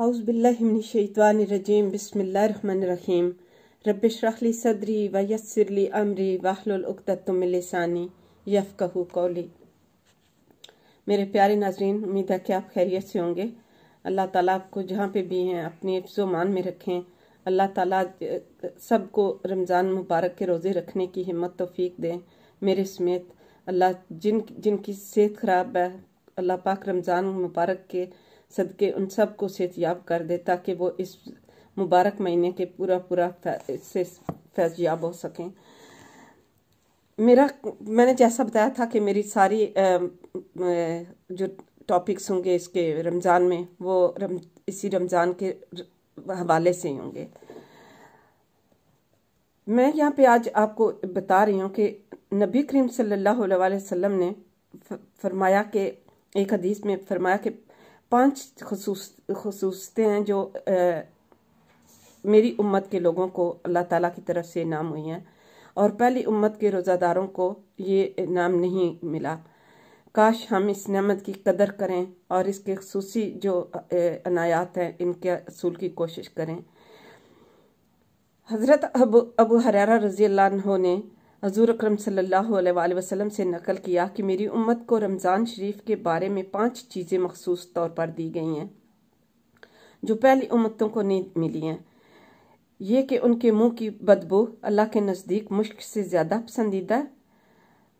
अउज़बिल्लिमिनशवानरजीम बसमीम रबरखली सदरी व यसरली अमरी वाहलतमिलसानी यफ़कहू कौली मेरे प्यारे नाजरीन उम्मीद है कि आप खैरियत से होंगे अल्लाह ताला आपको जहाँ पे भी हैं अपने मान में रखें अल्लाह ताला सबको रमज़ान मुबारक के रोज़े रखने की हिम्मत तोफीक दें मेरे समेत अल्लाह जिन जिनकी सेहत ख़राब है अल्लाह पाक रमज़ान मुबारक के सदके उन सब को सेहतियाब कर दे ताकि वो इस मुबारक महीने के पूरा पूरा इससे फैजयाब हो सकें मेरा मैंने जैसा बताया था कि मेरी सारी जो टॉपिक्स होंगे इसके रमज़ान में वो रम, इसी रमज़ान के हवाले से होंगे मैं यहाँ पे आज आपको बता रही हूँ कि नबी करीम सल्लल्लाहु अलैहि वसल्लम ने फरमाया कि एक हदीस में फरमाया कि पांच खसूसतें जो आ, मेरी उम्मत के लोगों को अल्लाह ताला की तरफ से नाम हुई हैं और पहली उम्मत के रोज़ादारों को ये नाम नहीं मिला काश हम इस नमत की कदर करें और इसके खसूसी जो अनायात हैं इनके असूल की कोशिश करें हज़रत अबू अबू हरारा रज़ी अल्लाह ने हजूर अक्रम सल्ला वसलम से नकल किया कि मेरी उम्मत को रमज़ान शरीफ के बारे में पांच चीज़ें मखसूस तौर पर दी गई हैं जो पहली उम्मतों को नहीं मिली हैं ये कि उनके मुंह की बदबू अल्लाह के नज़दीक मुश्क से ज़्यादा पसंदीदा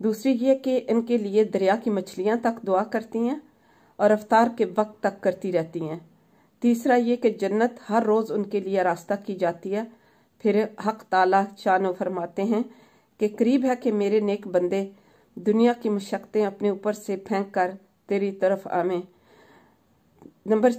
दूसरी ये कि इनके लिए दरिया की मछलियाँ तक दुआ करती हैं और रफ्तार के वक्त तक करती रहती हैं तीसरा ये कि जन्नत हर रोज़ उनके लिए रास्ता की जाती है फिर हक ताला शान फरमाते हैं कि करीब है कि मेरे नेक बंदे दुनिया की मशक्तें अपने ऊपर से फेंक कर तेरी तरफ आवे नंबर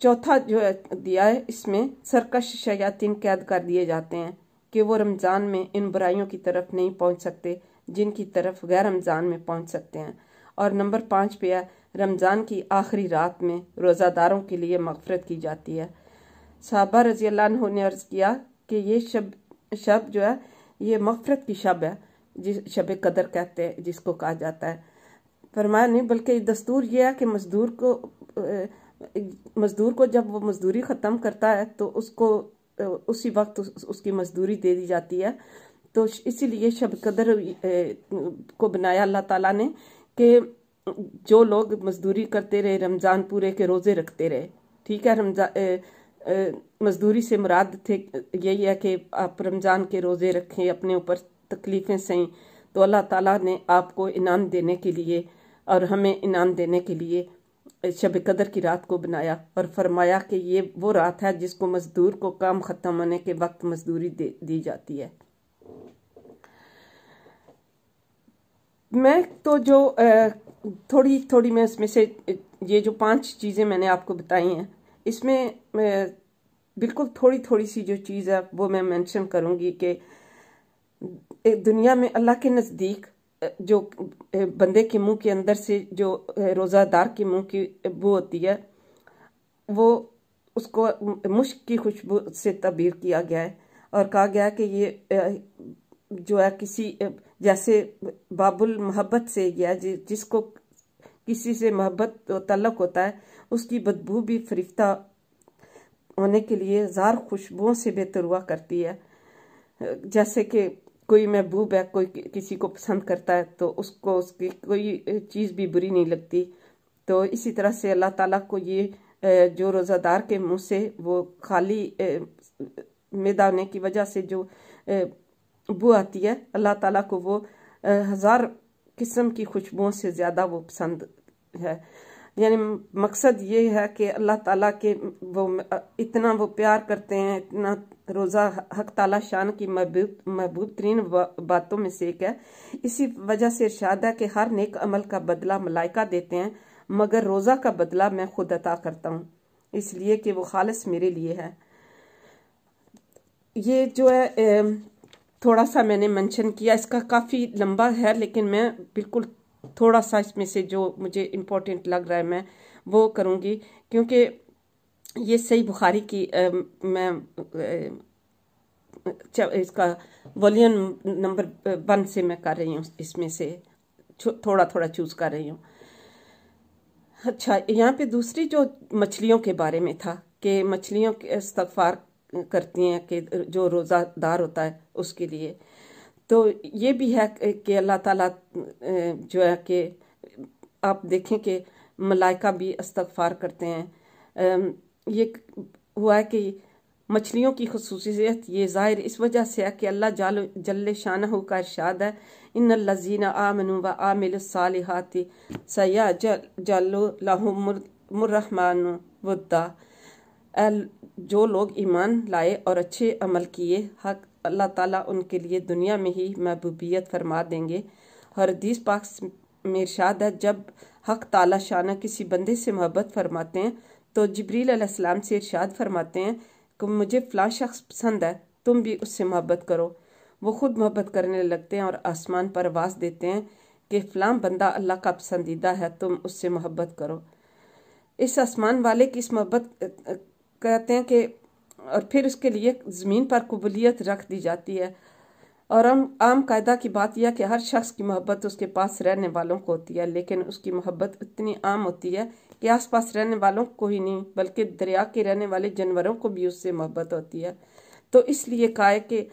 चौथा जो दिया है इसमें सरकश शयातीन कैद कर दिए जाते हैं कि वो रमज़ान में इन बुराइयों की तरफ नहीं पहुंच सकते जिनकी तरफ गैर रमज़ान में पहुंच सकते हैं और नंबर पाँच पे है रमज़ान की आखिरी रात में रोज़ादारों के लिए मगफरत की जाती है साहबा रजी अल्लाह ने अर्ज़ किया कि ये शब शब जो है ये मफरत की शब है जिस शब कदर कहते हैं जिसको कहा जाता है फरमाया नहीं बल्कि दस्तूर यह है कि मजदूर को मजदूर को जब वो मजदूरी ख़त्म करता है तो उसको उसी वक्त उस, उसकी मजदूरी दे दी जाती है तो इसीलिए शब कदर को बनाया अल्लाह ताला ने कि जो लोग मजदूरी करते रहे रमज़ान पूरे के रोज़े रखते रहे ठीक है रमज़ान मज़दूरी से मुराद थे यही है कि आप रमज़ान के रोज़े रखें अपने ऊपर तकलीफ़ें सही तो अल्लाह ताला ने आपको इनाम देने के लिए और हमें इनाम देने के लिए शब कदर की रात को बनाया और फरमाया कि ये वो रात है जिसको मज़दूर को काम ख़त्म होने के वक्त मज़दूरी दी जाती है मैं तो जो थोड़ी थोड़ी मैं इसमें से ये जो पांच चीज़ें मैंने आपको बताई हैं इसमें बिल्कुल थोड़ी थोड़ी सी जो चीज़ है वो मैं मेंशन करूँगी कि दुनिया में अल्लाह के नज़दीक जो बंदे के मुंह के अंदर से जो रोज़ादार के मुंह की वो होती है वो उसको मुश्क की खुशबू से तबीर किया गया है और कहा गया है कि ये जो है किसी जैसे बाबुल मोहब्बत से गया जिसको किसी से मोहब्बत तलक होता है उसकी बदबू भी फरिफ्ता होने के लिए हज़ार खुशबुओं से बेहतर हुआ करती है जैसे कि कोई महबूब है कोई किसी को पसंद करता है तो उसको उसकी कोई चीज़ भी बुरी नहीं लगती तो इसी तरह से अल्लाह ताला को ये जो रोज़ादार के मुंह से वो खाली मैदा होने की वजह से जो बू आती है अल्लाह ताला को वो हज़ार किस्म की खुशबुओं से ज़्यादा वो पसंद है यानी मकसद ये है कि अल्लाह ताला के वो इतना वो प्यार करते हैं इतना रोज़ा हक ताला शान की महबूब महबूब तरीन बातों में से एक है इसी वजह से इर्शाद है कि हर नेक अमल का बदला मलाइका देते हैं मगर रोज़ा का बदला मैं खुद अता करता हूँ इसलिए कि वो खालस मेरे लिए है ये जो है ए, थोड़ा सा मैंने मेंशन किया इसका काफ़ी लंबा है लेकिन मैं बिल्कुल थोड़ा सा इसमें से जो मुझे इम्पोर्टेंट लग रहा है मैं वो करूँगी क्योंकि ये सही बुखारी की आ, मैं आ, इसका वॉल्यूम नंबर वन से मैं कर रही हूँ इसमें से थोड़ा थोड़ा चूज़ कर रही हूँ अच्छा यहाँ पे दूसरी जो मछलियों के बारे में था कि मछलियों के इस्तफार करती हैं कि जो रोज़ादार होता है उसके लिए तो ये भी है कि अल्लाह ताला जो है कि आप देखें कि मलाइका भी इस्तफ़ार करते हैं ये हुआ है कि मछलियों की खसूसियत ये ज़ाहिर इस वजह से है कि अल्लाह जाल जल शाह का इरशाद है इन लजीना आमनु व आमिल सालिहाति सया जलो लाहमरहमान वद्दा जो लोग ईमान लाए और अच्छे अमल किए हक अल्लाह ताला उनके लिए दुनिया में ही महबूबियत फरमा देंगे हर हदीस पाक में है जब हक ताला शाना किसी बंदे से मोहब्बत फरमाते हैं तो जबरील अलैहिस्सलाम से इर्शाद फरमाते हैं कि मुझे फ़लाँ शख्स पसंद है तुम भी उससे मोहब्बत करो वो खुद मोहब्बत करने लगते हैं और आसमान पर वास देते हैं कि फ़लाँ बंदा अल्लाह का पसंदीदा है तुम उससे मोहब्बत करो इस आसमान वाले की इस मोहब्बत कहते हैं कि और फिर उसके लिए ज़मीन पर कबूलियत रख दी जाती है और हम आम कायदा की बात यह कि हर शख्स की मोहब्बत उसके पास रहने वालों को होती है लेकिन उसकी मोहब्बत इतनी आम होती है कि आस पास रहने वालों को ही नहीं बल्कि दरिया के रहने वाले जानवरों को भी उससे मोहब्बत होती है तो इसलिए काय के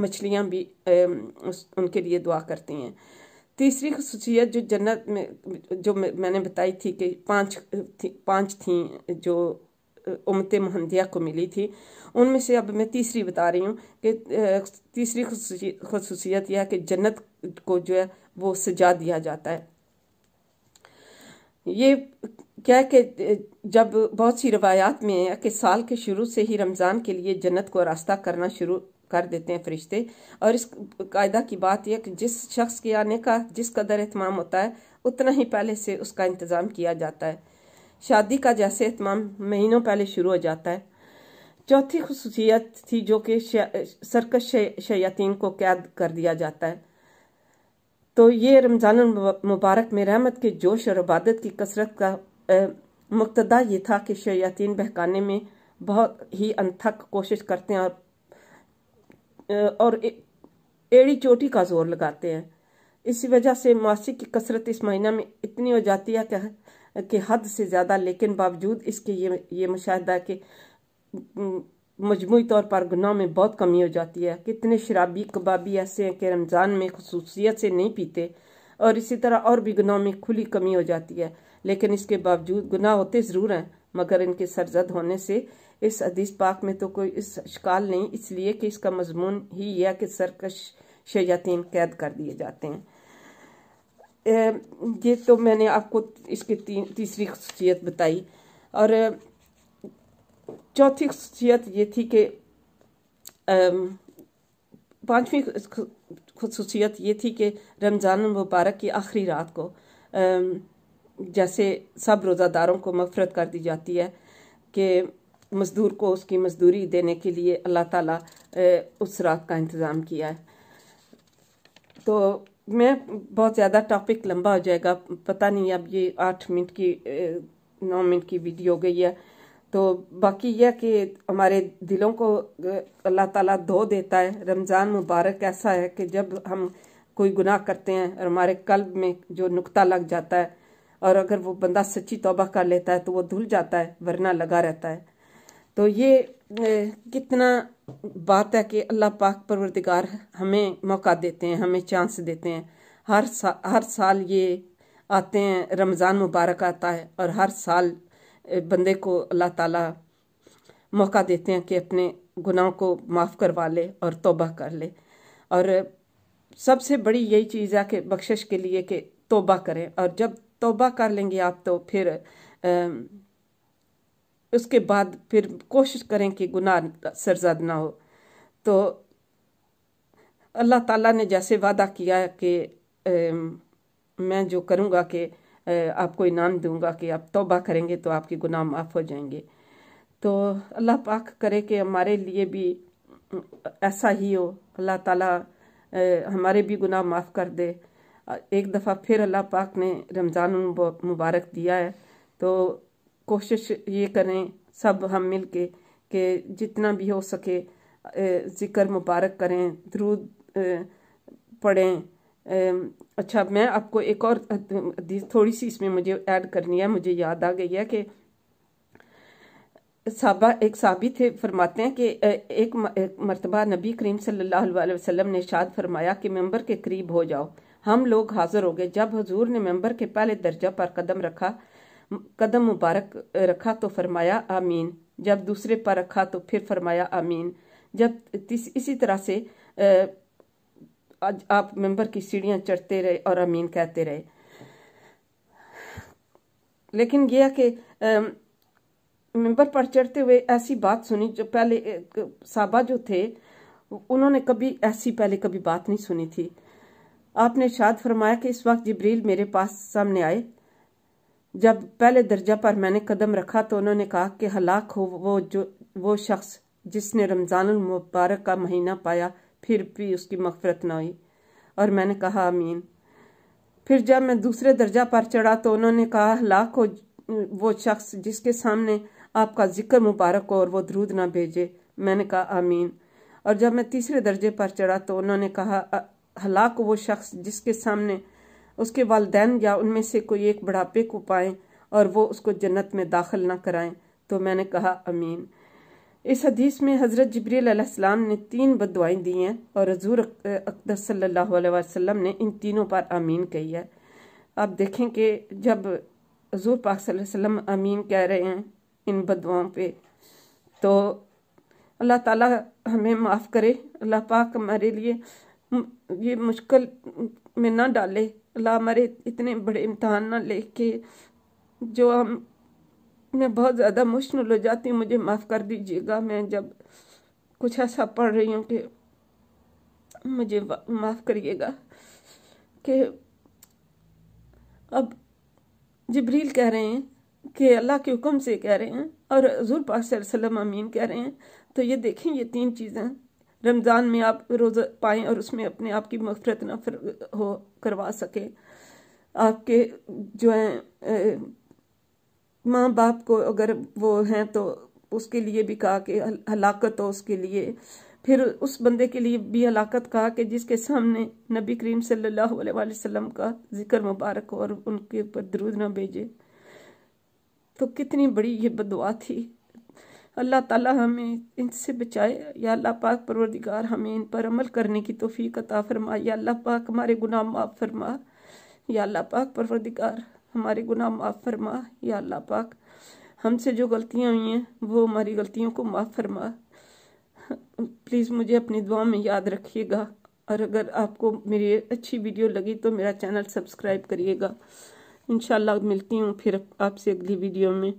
मछलियाँ भी उस, उनके लिए दुआ करती हैं तीसरी खसूसियत जो जन्नत में जो मैंने बताई थी कि पांच थी, पांच थी जो उमत महंदिया को मिली थी उनमें से अब मैं तीसरी बता रही हूँ कि तीसरी खसूसियत यह है कि जन्नत को जो है वो सजा दिया जाता है ये क्या है कि जब बहुत सी रवायात में है कि साल के शुरू से ही रमज़ान के लिए जन्नत को रास्ता करना शुरू कर देते हैं फरिश्ते और इस कायदा की बात यह कि जिस शख्स के आने का जिस कदर अहतमाम होता है उतना ही पहले से उसका इंतज़ाम किया जाता है शादी का जैसे अहतमाम महीनों पहले शुरू हो जाता है चौथी खसूसियत थी जो कि सरकस शयातीन को कैद कर दिया जाता है तो ये रमज़ान मुबारक में रहमत के जोश और इबादत की कसरत का मुक्तदा ये था कि शयातीन बहकाने में बहुत ही अनथक कोशिश करते हैं और और एड़ी चोटी का जोर लगाते हैं इसी वजह से मासिक की कसरत इस महीना में इतनी हो जाती है कि के हद से ज़्यादा लेकिन बावजूद इसके ये ये मुशाह के मजमू तौर पर गुनाह में बहुत कमी हो जाती है कितने शराबी कबाबी ऐसे हैं कि रमज़ान में खसूसियत से नहीं पीते और इसी तरह और भी गुनाह में खुली कमी हो जाती है लेकिन इसके बावजूद गुनाह होते ज़रूर हैं मगर इनके सरजद होने से इस अदीस पाक में तो कोई इस शिकाल नहीं इसलिए कि इसका मजमून ही यह कि सरकश शयातीन कैद कर दिए जाते हैं ये तो मैंने आपको इसकी ती, तीसरी खसूसियत बताई और चौथी खसूसियत ये थी कि पांचवी खसूसियत ये थी कि रमज़ान मुबारक की आखिरी रात को जैसे सब रोज़ादारों को मफरत कर दी जाती है कि मज़दूर को उसकी मज़दूरी देने के लिए अल्लाह ताला उस रात का इंतज़ाम किया है तो में बहुत ज़्यादा टॉपिक लंबा हो जाएगा पता नहीं अब ये आठ मिनट की नौ मिनट की वीडियो हो गई है तो बाकी यह कि हमारे दिलों को अल्लाह ताला धो देता है रमज़ान मुबारक ऐसा है कि जब हम कोई गुनाह करते हैं और हमारे कल्ब में जो नुक्ता लग जाता है और अगर वो बंदा सच्ची तोबा कर लेता है तो वो धुल जाता है वरना लगा रहता है तो ये कितना बात है कि अल्लाह पाक परवरदिगार हमें मौका देते हैं हमें चांस देते हैं हर सा, हर साल ये आते हैं रमज़ान मुबारक आता है और हर साल बंदे को अल्लाह ताला मौका देते हैं कि अपने गुनाहों को माफ़ करवा ले और तोबा कर ले और सबसे बड़ी यही चीज़ है कि बख्शिश के लिए कि तोबा करें और जब तोबा कर लेंगे आप तो फिर आ, उसके बाद फिर कोशिश करें कि गुनाह सरजद ना हो तो अल्लाह ताला ने जैसे वादा किया कि ए, मैं जो करूँगा कि आपको इनाम दूंगा कि आप तोबा करेंगे तो आपके गुनाह माफ़ हो जाएंगे तो अल्लाह पाक करे कि हमारे लिए भी ऐसा ही हो अल्लाह ताला हमारे भी गुनाह माफ़ कर दे एक दफ़ा फिर अल्लाह पाक ने रमज़ान मुबारक दिया है तो कोशिश ये करें सब हम मिल के कि जितना भी हो सके ज़िक्र मुबारक करें दरूद पढ़ें अच्छा मैं आपको एक और थोड़ी सी इसमें मुझे ऐड करनी है मुझे याद आ गई है कि साबा एक साबित थे फरमाते हैं कि एक मरतबा नबी करीम सल्लल्लाहु अलैहि वसल्लम ने शाद फरमाया कि मेंबर के करीब हो जाओ हम लोग हाजिर हो गए जब हजूर ने मेंबर के पहले दर्जा पर कदम रखा कदम मुबारक रखा तो फरमाया आमीन जब दूसरे पर रखा तो फिर फरमाया आमीन जब इसी तरह से आप मेंबर की सीढ़ियां चढ़ते रहे और अमीन कहते रहे लेकिन यह कि मेंबर पर चढ़ते हुए ऐसी बात सुनी जो पहले साबा जो थे उन्होंने कभी ऐसी पहले कभी बात नहीं सुनी थी आपने शाद फरमाया कि इस वक्त जिब्रील मेरे पास सामने आए जब पहले दर्जा पर मैंने कदम रखा तो उन्होंने कहा कि हलाक हो वो जो वो शख्स जिसने रमज़ान मुबारक का महीना पाया फिर भी उसकी मफफरत ना हुई और मैंने कहा अमीन फिर जब मैं दूसरे दर्जा पर चढ़ा तो उन्होंने कहा हलाक हो वो शख्स जिसके सामने आपका जिक्र मुबारक हो और वो द्रूद ना भेजे मैंने कहा आमीन और जब मैं तीसरे दर्जे पर चढ़ा तो उन्होंने कहा हलाक वो शख्स जिसके सामने उसके वालदेन या उनमें से कोई एक बुढ़ापे को पाए और वो उसको जन्नत में दाखिल ना कराएं तो मैंने कहा अमीन इस हदीस में हज़रत जबरीसम ने तीन बदवाएँ दी हैं और हजूर अकदर सल्ला ने इन तीनों पर अमीन कही है आप देखें कि जब हजूर पाक वसम अमीन कह रहे हैं इन बदवाओं पे तो अल्लाह ताला हमें माफ़ करे अल्लाह पाक हमारे लिए ये मुश्किल में ना डाले अल्लाह हमारे इतने बड़े इम्तहान ना ले के जो हम मैं बहुत ज़्यादा मुश्किल हो जाती हूँ मुझे माफ़ कर दीजिएगा मैं जब कुछ ऐसा पढ़ रही हूँ कि मुझे माफ़ करिएगा कि अब जबरील कह रहे हैं कि अल्लाह के हुक्म से कह रहे हैं और हजूर पाक सल्लम अमीन कह रहे हैं तो ये देखें ये तीन चीज़ें रमज़ान में आप रोज़ा पाएँ और उसमें अपने आप की मफरत ना हो करवा सकें आपके जो हैं माँ बाप को अगर वो हैं तो उसके लिए भी कहा कि हलाकत हो उसके लिए फिर उस बंदे के लिए भी हलाकत कहा कि जिसके सामने नबी करीम सल्लल्लाहु अलैहि वसल्लम का जिक्र मुबारक हो और उनके ऊपर दरूद ना भेजे तो कितनी बड़ी ये बदवा थी अल्लाह ताला हमें इनसे बचाए या अल्लाह पाक परवरदिगार हमें इन पर अमल करने की तोफ़ी अता फरमा या अल्लाह पाक हमारे गुनाह माफ़ फरमा या अल्लाह पाक परवरदिगार हमारे गुनाह माफ़ फरमा या अल्लाह पाक हमसे जो गलतियाँ हुई हैं वो हमारी गलतियों को माफ़ फरमा प्लीज़ मुझे अपनी दुआ में याद रखिएगा और अगर आपको मेरी अच्छी वीडियो लगी तो मेरा चैनल सब्सक्राइब करिएगा इन मिलती हूँ फिर आपसे अगली वीडियो में